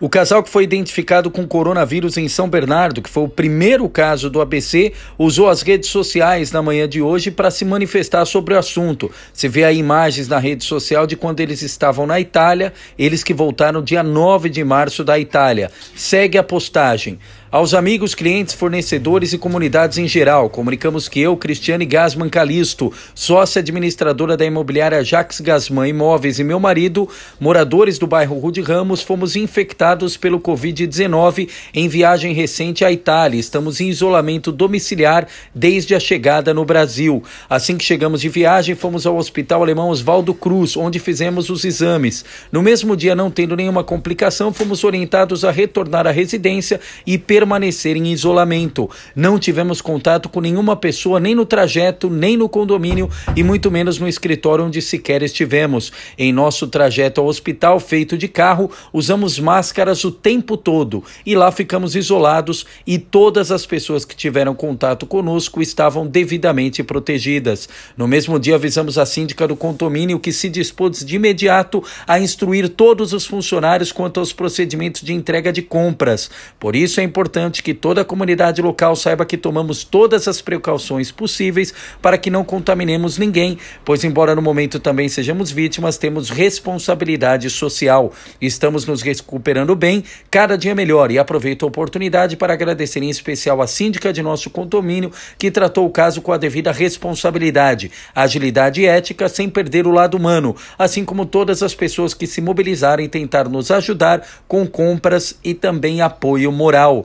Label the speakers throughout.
Speaker 1: O casal que foi identificado com coronavírus em São Bernardo, que foi o primeiro caso do ABC, usou as redes sociais na manhã de hoje para se manifestar sobre o assunto. Você vê aí imagens na rede social de quando eles estavam na Itália, eles que voltaram dia 9 de março da Itália. Segue a postagem. Aos amigos, clientes, fornecedores e comunidades em geral, comunicamos que eu, Cristiane Gasman Calisto, sócia administradora da imobiliária Jax Gasman Imóveis e meu marido, moradores do bairro Rude Ramos, fomos infectados pelo Covid-19 em viagem recente à Itália. Estamos em isolamento domiciliar desde a chegada no Brasil. Assim que chegamos de viagem, fomos ao Hospital Alemão Oswaldo Cruz, onde fizemos os exames. No mesmo dia, não tendo nenhuma complicação, fomos orientados a retornar à residência e permanecer permanecer em isolamento. Não tivemos contato com nenhuma pessoa, nem no trajeto, nem no condomínio e muito menos no escritório onde sequer estivemos. Em nosso trajeto ao hospital, feito de carro, usamos máscaras o tempo todo e lá ficamos isolados e todas as pessoas que tiveram contato conosco estavam devidamente protegidas. No mesmo dia, avisamos a síndica do condomínio que se dispôs de imediato a instruir todos os funcionários quanto aos procedimentos de entrega de compras. Por isso é importante importante que toda a comunidade local saiba que tomamos todas as precauções possíveis para que não contaminemos ninguém, pois, embora no momento também sejamos vítimas, temos responsabilidade social. Estamos nos recuperando bem, cada dia melhor, e aproveito a oportunidade para agradecer em especial a síndica de nosso condomínio que tratou o caso com a devida responsabilidade, agilidade e ética sem perder o lado humano, assim como todas as pessoas que se mobilizaram tentar nos ajudar com compras e também apoio moral.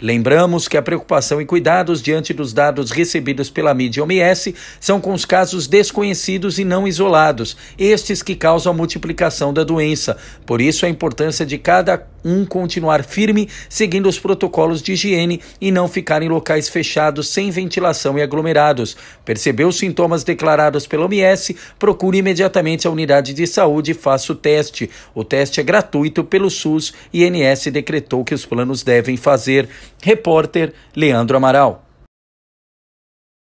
Speaker 1: Lembramos que a preocupação e cuidados diante dos dados recebidos pela mídia OMS são com os casos desconhecidos e não isolados, estes que causam a multiplicação da doença. Por isso, a importância de cada um continuar firme, seguindo os protocolos de higiene e não ficar em locais fechados sem ventilação e aglomerados. Percebeu os sintomas declarados pela OMS? Procure imediatamente a unidade de saúde e faça o teste. O teste é gratuito pelo SUS e INS decretou que os planos devem fazer. Repórter Leandro Amaral.